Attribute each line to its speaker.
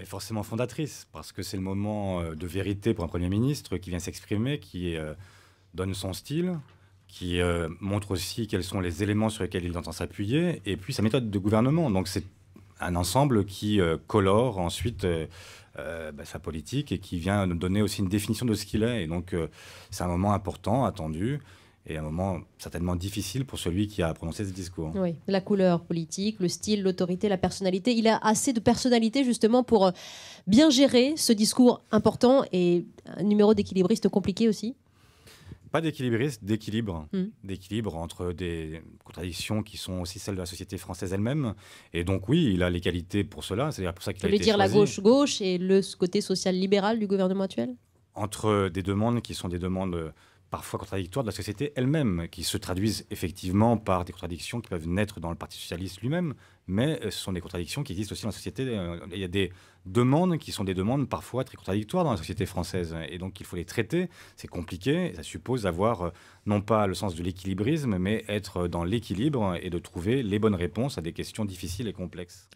Speaker 1: est forcément fondatrice, parce que c'est le moment euh, de vérité pour un Premier ministre qui vient s'exprimer, qui euh, donne son style, qui euh, montre aussi quels sont les éléments sur lesquels il entend s'appuyer, et puis sa méthode de gouvernement. Donc c'est un ensemble qui colore ensuite bah, sa politique et qui vient nous donner aussi une définition de ce qu'il est. Et donc c'est un moment important, attendu et un moment certainement difficile pour celui qui a prononcé ce discours.
Speaker 2: Oui, la couleur politique, le style, l'autorité, la personnalité. Il a assez de personnalité justement pour euh, bien gérer ce discours important et un numéro d'équilibriste compliqué aussi
Speaker 1: Pas d'équilibriste, d'équilibre. Hmm. D'équilibre entre des contradictions qui sont aussi celles de la société française elle-même. Et donc oui, il a les qualités pour cela. C'est pour ça qu'il a été dire la
Speaker 2: gauche-gauche et le côté social-libéral du gouvernement actuel
Speaker 1: Entre des demandes qui sont des demandes parfois contradictoires de la société elle-même, qui se traduisent effectivement par des contradictions qui peuvent naître dans le Parti socialiste lui-même, mais euh, ce sont des contradictions qui existent aussi dans la société. Euh, il y a des demandes qui sont des demandes parfois très contradictoires dans la société française, et donc il faut les traiter. C'est compliqué, ça suppose avoir euh, non pas le sens de l'équilibrisme, mais être dans l'équilibre et de trouver les bonnes réponses à des questions difficiles et complexes.